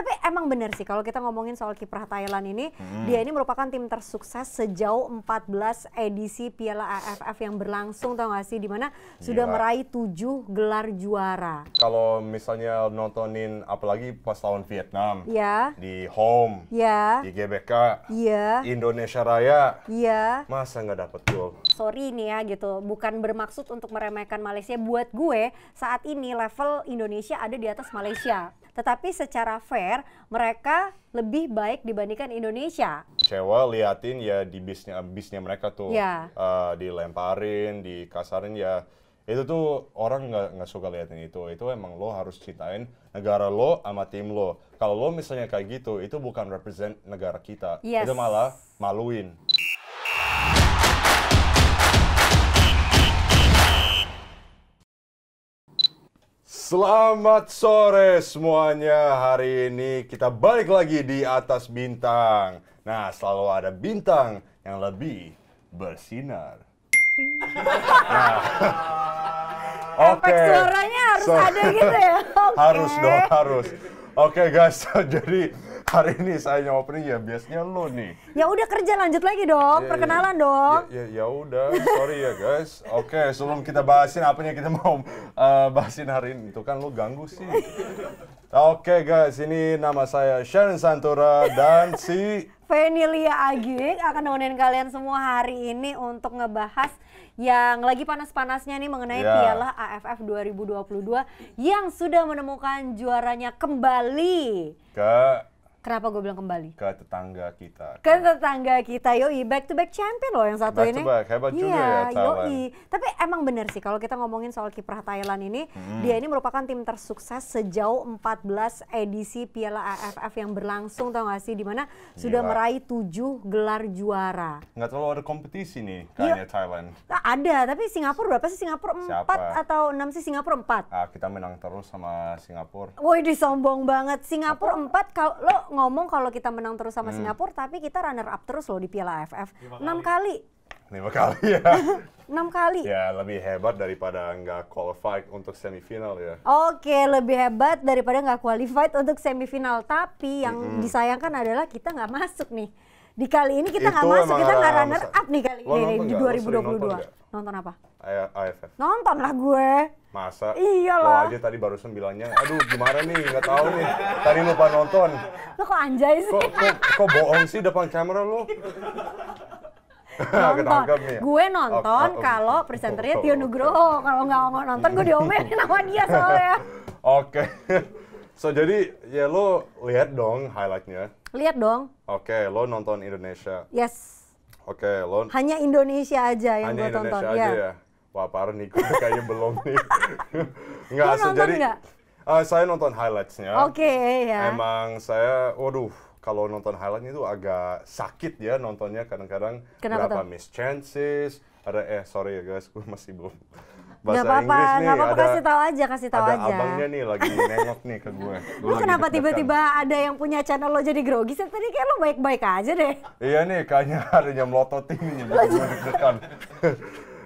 Tapi emang bener sih kalau kita ngomongin soal kiprah Thailand ini, hmm. dia ini merupakan tim tersukses sejauh 14 edisi Piala AFF yang berlangsung tau gak sih dimana Gila. sudah meraih 7 gelar juara. Kalau misalnya nontonin apalagi pas tahun Vietnam, ya. di home, ya. di GBK, ya. Indonesia Raya, ya. masa nggak dapet gol? Sorry nih ya gitu, bukan bermaksud untuk meremehkan Malaysia. Buat gue saat ini level Indonesia ada di atas Malaysia tetapi secara fair mereka lebih baik dibandingkan Indonesia. Cewa liatin ya di bisnya bisnya mereka tuh yeah. Ya. uh, dilemparin, dikasarin ya itu tuh orang nggak nggak suka liatin itu itu emang lo harus cintain negara lo sama tim lo kalau lo misalnya kayak gitu itu bukan represent negara kita yes. itu malah maluin Selamat sore semuanya. Hari ini kita balik lagi di atas bintang. Nah, selalu ada bintang yang lebih bersinar. Nah. nah. Oke. Okay. suaranya harus so, ada gitu ya. Okay. Harus dong, harus. Oke okay, guys, jadi hari ini saya yang opening ya biasanya lo nih. Ya udah kerja lanjut lagi dong, yeah, iya. perkenalan yeah. dong. Ya, ya, ya udah, sorry ya guys. Oke, okay, sebelum kita bahasin apa yang kita mau uh, bahasin hari ini, itu kan lo ganggu sih. Oke okay guys, ini nama saya Sharon Santora dan si Venilia Agik akan nemenin kalian semua hari ini untuk ngebahas yang lagi panas-panasnya nih mengenai yeah. Piala AFF 2022 yang sudah menemukan juaranya kembali ke Kenapa gue bilang kembali? Ke tetangga kita. Ke tetangga kita, yoi. Back to back champion loh yang satu back ini. Back to back, hebat juga iya, ya Yoi. Tapi emang bener sih kalau kita ngomongin soal kiprah Thailand ini, hmm. dia ini merupakan tim tersukses sejauh 14 edisi Piala AFF yang berlangsung tau gak sih? Dimana Gila. sudah meraih 7 gelar juara. Nggak terlalu ada kompetisi nih kayaknya Yo, iya. Thailand. Nah, ada, tapi Singapura berapa sih? Singapura 4 Siapa? atau 6 sih? Singapura 4. Ah, kita menang terus sama Singapura. Woi, disombong banget. Singapura Apa? 4, kalau lo ngomong kalau kita menang terus sama hmm. Singapura, tapi kita runner up terus loh di Piala AFF. enam kali. Lima kali ya. Enam kali. Ya, lebih hebat daripada nggak qualified untuk semifinal ya. Oke, lebih hebat daripada nggak qualified untuk semifinal. Tapi yang mm -hmm. disayangkan adalah kita nggak masuk nih. Di kali ini kita nggak masuk, kita nggak runner up nih kali ini di 2022. Nonton, nonton apa? AFF. Nonton lah gue. Masa? Iya lah. aja tadi barusan bilangnya, aduh gimana nih, nggak tahu nih. Tadi lupa nonton. Lo kok anjay sih? Kok, kok, kok bohong sih depan kamera lo? nonton. Ya? Gue nonton kalau presenternya oh, Tio Nugroho. Kalau nggak mau nonton gue diomelin sama dia soalnya. Oke. So jadi ya lo lihat dong highlightnya. Lihat dong. Oke, okay, lo nonton Indonesia. Yes. Oke, okay, lo hanya Indonesia aja yang gue tonton. Hanya Indonesia aja ya. ya? Wah parah nih, gue kayaknya belum nih. Enggak, lo nonton jadi enggak? Uh, eh, saya nonton highlightsnya. Oke okay, ya. Emang saya, waduh, kalau nonton highlight itu agak sakit ya nontonnya kadang-kadang berapa tuh? miss chances, ada eh sorry ya guys, gue masih belum bahasa gak apa -apa, Inggris Gak apa-apa, kasih tahu aja, kasih tahu aja. Ada abangnya nih lagi nengok nih ke gue. Lu kenapa tiba-tiba ada yang punya channel lo jadi grogi sih? Tadi kayak lo baik-baik aja deh. iya nih, kayaknya ada yang melototin nih,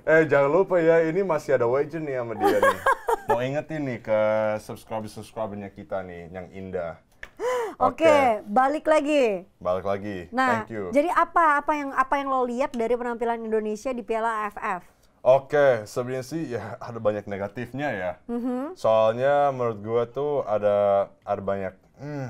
eh jangan lupa ya, ini masih ada wajen nih sama dia nih. Mau ingetin nih ke subscribe subscribernya kita nih, yang indah. Oke, okay. balik lagi. Balik lagi. Nah, Thank you. jadi apa apa yang apa yang lo lihat dari penampilan Indonesia di Piala AFF? Oke, sebenarnya sih ya ada banyak negatifnya ya. Mm-hmm. Soalnya menurut gue tuh ada ada banyak hmm,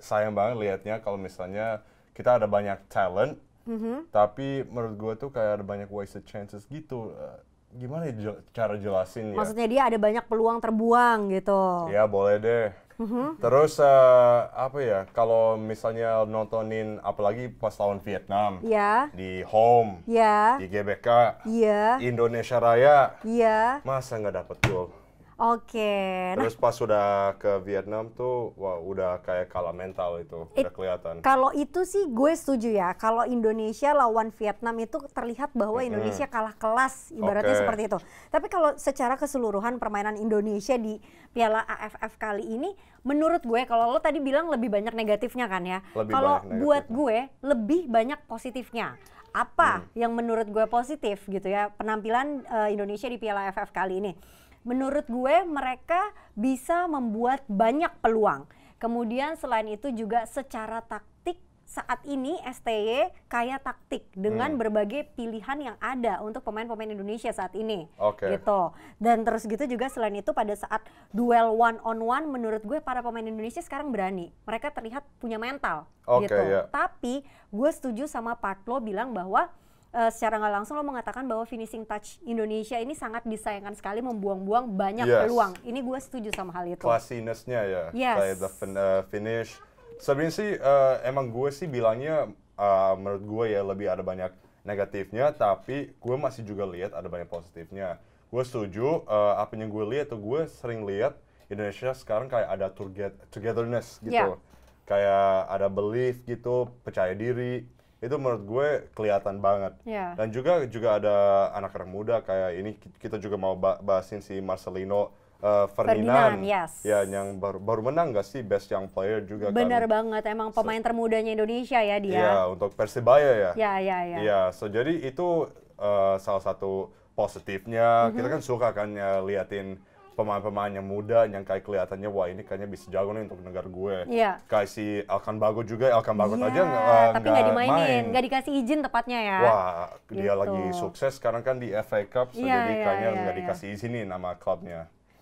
sayang banget liatnya kalau misalnya kita ada banyak talent, mm-hmm. tapi menurut gue tuh kayak ada banyak wasted chances gitu. Uh, gimana ya cara jelasin ya? Maksudnya dia ada banyak peluang terbuang gitu. Ya boleh deh. Mm-hmm. Terus uh, apa ya? Kalau misalnya nontonin apalagi pas lawan Vietnam, yeah. di home, yeah. di GBK, yeah. Indonesia Raya, yeah. masa nggak dapet gol? Oke. Okay. Nah Terus pas sudah ke Vietnam tuh, wah udah kayak kalah mental itu, it, udah kelihatan. Kalau itu sih gue setuju ya. Kalau Indonesia lawan Vietnam itu terlihat bahwa Indonesia hmm. kalah kelas, ibaratnya okay. seperti itu. Tapi kalau secara keseluruhan permainan Indonesia di Piala AFF kali ini, menurut gue kalau lo tadi bilang lebih banyak negatifnya kan ya. Kalau buat gue lebih banyak positifnya apa hmm. yang menurut gue positif gitu ya penampilan uh, Indonesia di Piala AFF kali ini menurut gue mereka bisa membuat banyak peluang. Kemudian selain itu juga secara taktik saat ini STY kaya taktik dengan hmm. berbagai pilihan yang ada untuk pemain-pemain Indonesia saat ini. Oke. Okay. Gitu. Dan terus gitu juga selain itu pada saat duel one on one menurut gue para pemain Indonesia sekarang berani. Mereka terlihat punya mental okay, gitu. Yeah. Tapi gue setuju sama Pak Lo bilang bahwa uh, secara nggak langsung lo mengatakan bahwa finishing touch Indonesia ini sangat disayangkan sekali membuang-buang banyak yes. peluang. Ini gue setuju sama hal itu. Classiness-nya ya, yes. kayak the fin uh, finish. Sebenarnya sih uh, emang gue sih bilangnya uh, menurut gue ya lebih ada banyak negatifnya, tapi gue masih juga lihat ada banyak positifnya. Gue setuju. Uh, apa yang gue lihat tuh gue sering lihat Indonesia sekarang kayak ada together togetherness gitu. Yeah. Kayak ada belief gitu, percaya diri itu menurut gue kelihatan banget yeah. dan juga juga ada anak-anak muda kayak ini kita juga mau bahasin si Marcelino uh, Ferdinand, Ferdinand yes. ya yang baru baru menang nggak sih best young player juga benar kan? banget emang pemain so, termudanya Indonesia ya dia ya untuk persebaya ya ya ya ya ya so jadi itu uh, salah satu positifnya mm -hmm. kita kan suka kan ya liatin pemain-pemain yang muda yang kayak kelihatannya wah ini kayaknya bisa jago nih untuk negara gue. Iya. Kayak si Alkan Bago juga, Alkan Bago yeah, aja nggak uh, Tapi nggak dimainin, nggak dikasih izin tepatnya ya. Wah, gitu. dia lagi gitu. sukses sekarang kan di FA Cup, so iya, jadi yeah, kayaknya iya, nggak yeah, yeah. dikasih izin nih nama klubnya.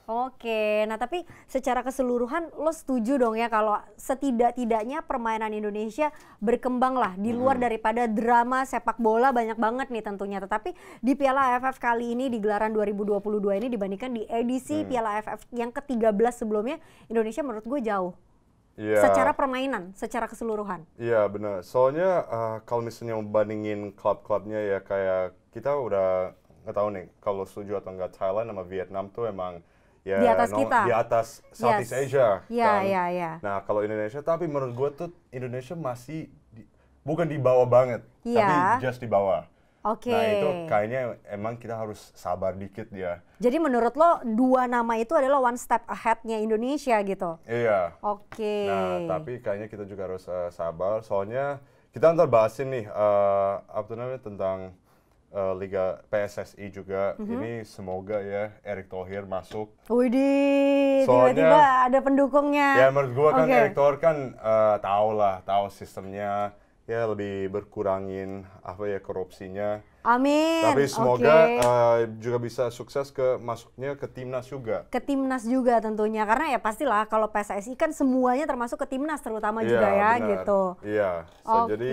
Oke, nah tapi secara keseluruhan lo setuju dong ya kalau setidak-tidaknya permainan Indonesia berkembang lah di luar hmm. daripada drama sepak bola banyak banget nih tentunya. Tetapi di Piala AFF kali ini di gelaran 2022 ini dibandingkan di edisi hmm. Piala AFF yang ke-13 sebelumnya Indonesia menurut gue jauh. Yeah. Secara permainan, secara keseluruhan. Iya benar. Soalnya uh, kalau misalnya membandingin klub-klubnya ya kayak kita udah nggak tahu nih kalau setuju atau enggak Thailand sama Vietnam tuh emang ya, di atas no, kita di atas Southeast yes. Asia ya, kan? ya, ya. nah kalau Indonesia tapi menurut gue tuh Indonesia masih di, bukan di bawah banget ya. tapi just di bawah Oke. Okay. Nah itu kayaknya emang kita harus sabar dikit ya. Jadi menurut lo dua nama itu adalah one step ahead-nya Indonesia gitu? Iya. Oke. Okay. Nah tapi kayaknya kita juga harus uh, sabar soalnya kita ntar bahasin nih uh, apa namanya tentang uh, Liga PSSI juga. Mm -hmm. Ini semoga ya Erick Thohir masuk. Wih tiba-tiba ada pendukungnya. Ya menurut gua kan okay. Erick Thohir kan uh, eh, tahu lah, tau sistemnya ya lebih berkurangin apa ya korupsinya. Amin. Tapi semoga okay. uh, eh, juga bisa sukses ke masuknya ke timnas juga. Ke timnas juga tentunya karena ya pastilah kalau PSSI kan semuanya termasuk ke timnas terutama yeah, juga ya benar. gitu. Iya. Yeah. So, okay. Jadi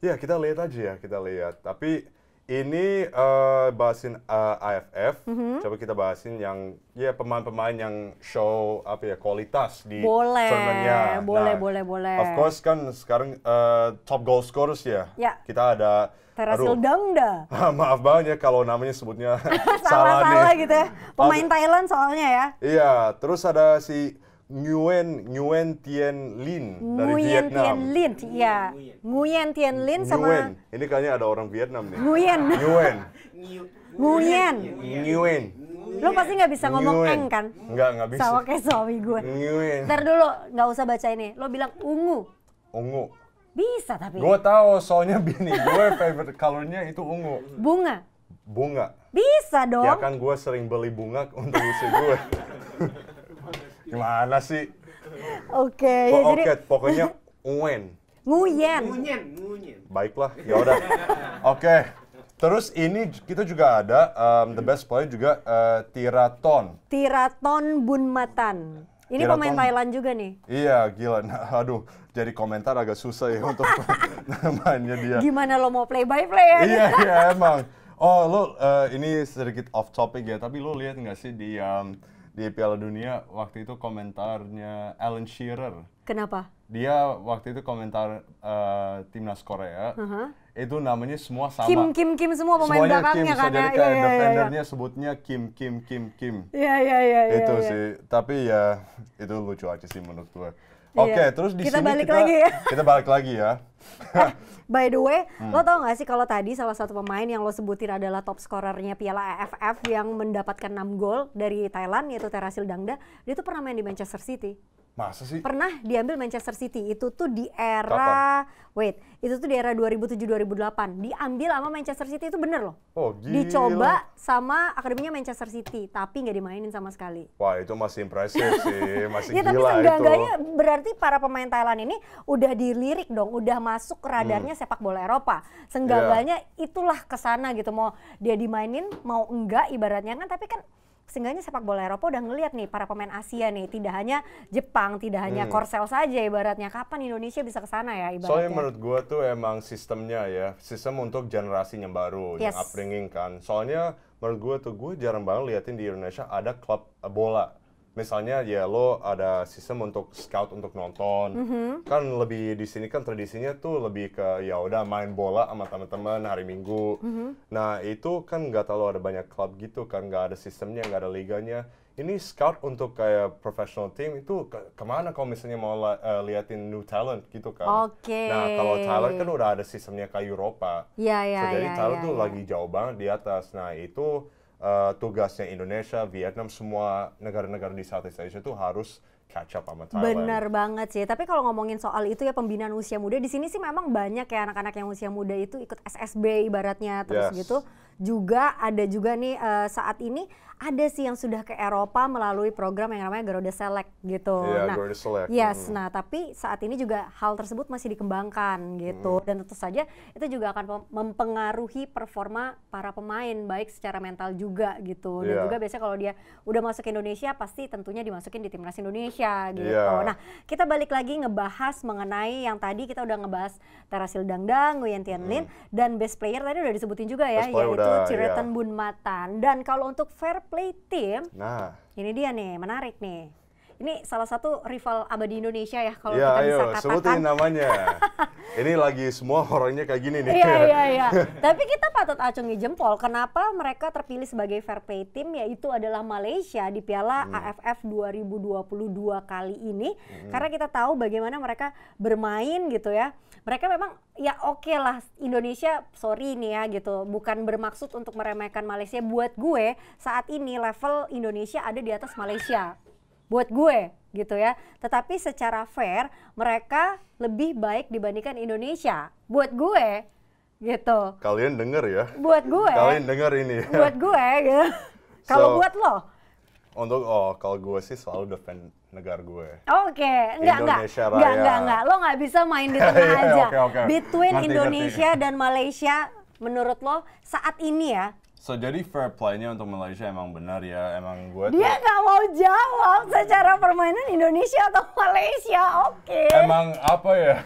ya kita lihat aja ya kita lihat. Tapi ini uh, bahasin uh, eh, AFF. Mm-hmm. Coba kita bahasin yang ya pemain-pemain yang show apa ya kualitas di boleh, turnamennya. Boleh, nah, boleh, boleh. Of course kan sekarang uh, top goal scorers ya. ya. Kita ada Terasil Dangda. Maaf banget ya kalau namanya sebutnya salah, salah, salah gitu ya. Pemain Thailand soalnya ya. Iya, terus ada si Nguyen Nguyen Tien Lin Nguyen dari Vietnam. Nguyen Tien Lin, iya. Nguyen Tien Lin sama Nguyen. Ini kayaknya ada orang Vietnam nih. Nguyen. Nguyen. Nguyen. Nguyen. Lo pasti nggak bisa ngomong Nguyen. eng kan? Nggak, nggak bisa. Sama kayak suami gue. Nguyen. Ntar dulu, nggak usah baca ini. Lo bilang ungu. Ungu. Bisa tapi. Gue tahu soalnya bini gue favorite colornya itu ungu. Bunga. Bunga. Bisa dong. Ya kan gue sering beli bunga untuk istri gue. Gimana sih? Oke, okay, ya jadi... pokoknya Nguyen. Nguyen. Nguyen, Nguyen. Baiklah, ya udah. Oke. Okay. Terus ini kita juga ada um, the best player juga uh, Tiraton. Tiraton Bunmatan. Ini Tiraton, pemain Thailand juga nih. Iya, gila. Nah, aduh, jadi komentar agak susah ya untuk namanya dia. Gimana lo mau play by play ya? Iya, iya emang. Oh, lo uh, ini sedikit off topic ya, tapi lo lihat nggak sih di um, di Piala Dunia waktu itu komentarnya Alan Shearer. Kenapa? Dia waktu itu komentar uh, timnas Korea. Uh -huh. Itu namanya semua sama. Kim Kim Kim semua pemain Semuanya belakangnya Kim, kan. Jadi ya? kayak yeah, iya, iya. defendernya yeah, sebutnya Kim Kim Kim Kim. Iya iya iya. iya itu sih. Tapi ya itu lucu aja sih menurut gue. Iya. Oke, terus di kita sini balik kita, lagi ya. kita balik lagi ya. Eh, by the way, hmm. lo tau gak sih kalau tadi salah satu pemain yang lo sebutin adalah top scorernya Piala AFF yang mendapatkan 6 gol dari Thailand yaitu Terasil Dangda, dia tuh pernah main di Manchester City. Masa sih? Pernah diambil Manchester City. Itu tuh di era Kapan? wait, itu tuh di era 2007-2008. Diambil sama Manchester City itu bener loh. Oh, gila. Dicoba sama akademinya Manchester City, tapi nggak dimainin sama sekali. Wah, itu masih impresif sih, masih ya, gila tapi seenggak tapi berarti para pemain Thailand ini udah dilirik dong, udah masuk radarnya hmm. sepak bola Eropa. seenggak yeah. itulah kesana gitu. Mau dia dimainin, mau enggak ibaratnya kan, tapi kan seenggaknya sepak bola Eropa udah ngelihat nih para pemain Asia nih tidak hanya Jepang tidak hanya Korsel hmm. saja ibaratnya kapan Indonesia bisa ke sana ya ibaratnya soalnya menurut gua tuh emang sistemnya ya sistem untuk generasi yang baru yes. yang upbringing kan soalnya menurut gua tuh gue jarang banget liatin di Indonesia ada klub bola misalnya ya lo ada sistem untuk scout untuk nonton mm-hmm. kan lebih di sini kan tradisinya tuh lebih ke ya udah main bola sama teman-teman hari minggu mm-hmm. nah itu kan nggak terlalu ada banyak klub gitu kan nggak ada sistemnya nggak ada liganya ini scout untuk kayak professional team itu ke kemana kalau misalnya mau li uh, eh, liatin new talent gitu kan okay. nah kalau talent kan udah ada sistemnya kayak Eropa Iya yeah, iya. yeah, so, yeah, jadi yeah, ya, ya, tuh ya. lagi jauh banget di atas nah itu uh, tugasnya Indonesia, Vietnam, semua negara-negara di Southeast Asia itu harus catch up sama Thailand. Benar banget sih. Tapi kalau ngomongin soal itu ya pembinaan usia muda di sini sih memang banyak ya anak-anak yang usia muda itu ikut SSB ibaratnya terus yes. gitu. Juga ada juga nih uh, saat ini ada sih yang sudah ke Eropa melalui program yang namanya Garuda Select gitu. Yeah, nah, Garuda Select. Yes, hmm. nah tapi saat ini juga hal tersebut masih dikembangkan gitu Hmm. dan tentu saja itu juga akan mempengaruhi performa para pemain baik secara mental juga gitu. Dan yeah. juga biasanya kalau dia udah masuk Indonesia pasti tentunya dimasukin di timnas Indonesia gitu. Yeah. Nah, kita balik lagi ngebahas mengenai yang tadi kita udah ngebahas Terasil Dangdang, Nguyen Tien Lin hmm. dan best player tadi udah disebutin juga ya yaitu Ciretan yeah. Bunmatan. Dan kalau untuk fair play team. Nah, ini dia nih, menarik nih. Ini salah satu rival abadi Indonesia ya kalau ya, kita ayo, bisa katakan. sebutin namanya. ini lagi semua orangnya kayak gini nih. Iya, iya, iya. Tapi kita patut acungi jempol kenapa mereka terpilih sebagai fair play team yaitu adalah Malaysia di Piala hmm. AFF 2022 kali ini hmm. karena kita tahu bagaimana mereka bermain gitu ya. Mereka memang ya oke okay lah Indonesia sorry nih ya gitu bukan bermaksud untuk meremehkan Malaysia buat gue saat ini level Indonesia ada di atas Malaysia buat gue gitu ya. Tetapi secara fair mereka lebih baik dibandingkan Indonesia. Buat gue gitu. Kalian denger ya. Buat gue. Kalian denger ini. Ya. Buat gue gitu. Kalau buat lo? Untuk oh kalau gue sih selalu defend negara gue. Oke, okay. enggak enggak. Enggak enggak enggak. Lo nggak bisa main di tengah iya, aja. okay, okay. Between ngerti, Indonesia ngerti. dan Malaysia menurut lo saat ini ya So jadi fair play-nya untuk Malaysia emang benar ya, emang gue Dia nggak mau jawab secara permainan Indonesia atau Malaysia, oke. Okay. Emang apa ya?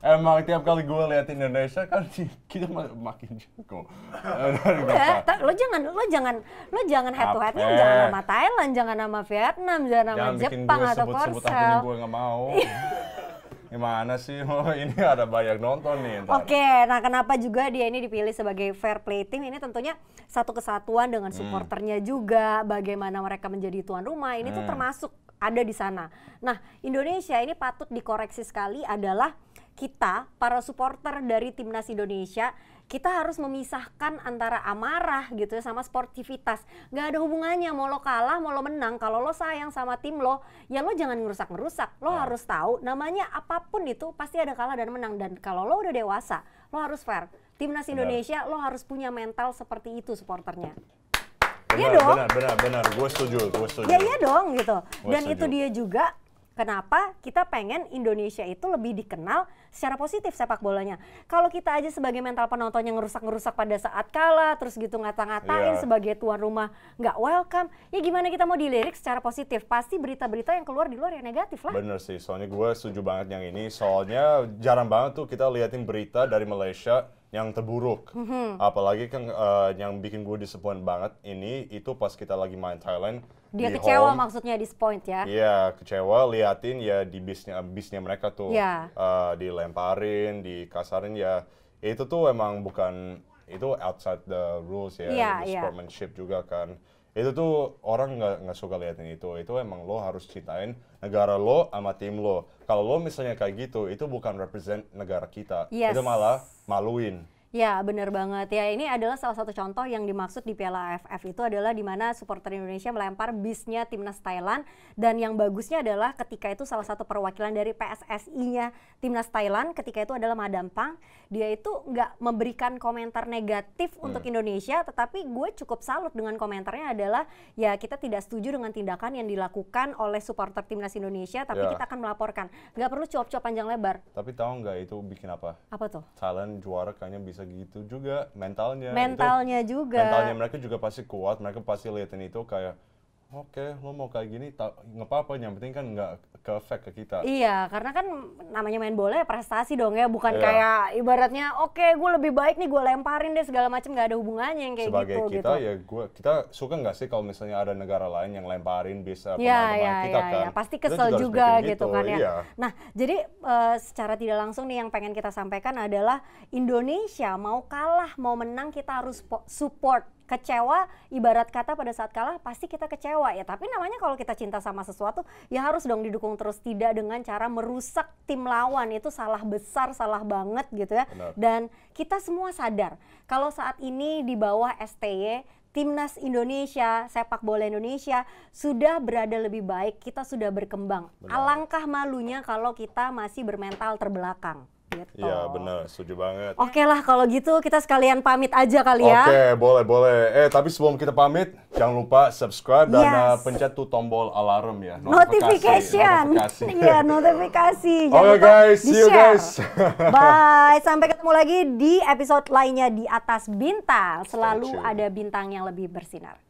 Emang tiap kali gue lihat Indonesia kan kita makin jago. ya, eh, lo jangan lo jangan lo jangan head to head nya jangan eh. sama Thailand, jangan sama Vietnam, jangan, sama Jepang bikin gue atau sebut, gue nggak mau. gimana sih oh, ini ada banyak nonton nih. Oke, okay, nah kenapa juga dia ini dipilih sebagai fair play team ini tentunya satu kesatuan dengan hmm. supporternya hmm. juga, bagaimana mereka menjadi tuan rumah ini hmm. tuh termasuk ada di sana. Nah, Indonesia ini patut dikoreksi sekali adalah kita para supporter dari timnas Indonesia kita harus memisahkan antara amarah gitu ya sama sportivitas. Gak ada hubungannya mau lo kalah, mau lo menang. Kalau lo sayang sama tim lo, ya lo jangan ngerusak-ngerusak. Lo ya. harus tahu namanya apapun itu pasti ada kalah dan menang. Dan kalau lo udah dewasa, lo harus fair. Timnas Indonesia benar. lo harus punya mental seperti itu supporternya. Iya dong. Benar, benar, benar. Gue setuju, gue setuju. Ya iya dong gitu. Gua dan setuju. itu dia juga kenapa kita pengen Indonesia itu lebih dikenal secara positif sepak bolanya. Kalau kita aja sebagai mental penonton yang ngerusak-ngerusak pada saat kalah, terus gitu ngata-ngatain yeah. sebagai tuan rumah nggak welcome, ya gimana kita mau dilirik secara positif? Pasti berita-berita yang keluar di luar yang negatif lah. Bener sih, soalnya gue setuju banget yang ini. Soalnya jarang banget tuh kita liatin berita dari Malaysia yang terburuk. Mm -hmm. Apalagi kan uh, yang bikin gue disappoint banget ini itu pas kita lagi main Thailand dia di kecewa home. maksudnya disappoint ya? Iya kecewa, liatin ya di bisnya bisnya mereka tuh ya. uh, dilemparin, dikasarin ya itu tuh emang bukan itu outside the rules ya, ya the iya. sportsmanship juga kan. Itu tuh orang nggak nggak suka liatin itu. Itu emang lo harus cintain negara lo sama tim lo. Kalau lo misalnya kayak gitu, itu bukan represent negara kita. Yes. Itu malah maluin. Ya, benar banget. Ya, ini adalah salah satu contoh yang dimaksud di Piala AFF itu adalah di mana supporter Indonesia melempar bisnya timnas Thailand dan yang bagusnya adalah ketika itu salah satu perwakilan dari PSSI-nya timnas Thailand ketika itu adalah Madam Pang, dia itu nggak memberikan komentar negatif hmm. untuk Indonesia, tetapi gue cukup salut dengan komentarnya adalah ya kita tidak setuju dengan tindakan yang dilakukan oleh supporter timnas Indonesia, tapi ya. kita akan melaporkan. Nggak perlu cuap-cuap panjang lebar. Tapi tahu nggak itu bikin apa? Apa tuh? Thailand juara kayaknya bisa bisa gitu juga mentalnya gitu. mentalnya itu, juga mentalnya mereka juga pasti kuat mereka pasti liatin itu kayak Oke, okay, lo mau kayak gini nggak apa-apa, yang penting kan nggak ke efek ke kita. Iya, karena kan namanya main bola ya prestasi dong ya, bukan yeah. kayak ibaratnya oke okay, gue lebih baik nih gue lemparin deh segala macam nggak ada hubungannya yang kayak gitu, Sebagai gitu. Sebagai kita gitu. ya gue kita suka nggak sih kalau misalnya ada negara lain yang lemparin bisa yeah, pemain-pemain yeah, kita yeah, iya. kan. Yeah. Pasti kesel kita juga, juga gitu, gitu kan ya. Iya. Nah, jadi uh, secara tidak langsung nih yang pengen kita sampaikan adalah Indonesia mau kalah mau menang kita harus support kecewa ibarat kata pada saat kalah pasti kita kecewa ya tapi namanya kalau kita cinta sama sesuatu ya harus dong didukung terus tidak dengan cara merusak tim lawan itu salah besar salah banget gitu ya Benar. dan kita semua sadar kalau saat ini di bawah STY timnas Indonesia, sepak bola Indonesia sudah berada lebih baik, kita sudah berkembang. Benar. Alangkah malunya kalau kita masih bermental terbelakang. Gitu. Iya benar, setuju banget. Oke lah kalau gitu kita sekalian pamit aja kali ya. Oke, boleh boleh. Eh tapi sebelum kita pamit, jangan lupa subscribe yes. dan eh, pencet tuh tombol alarm ya. Notification. Iya, notifikasi. notifikasi. Oke okay, guys, see you guys. Bye, sampai ketemu lagi di episode lainnya di atas bintang. Selalu ada bintang yang lebih bersinar.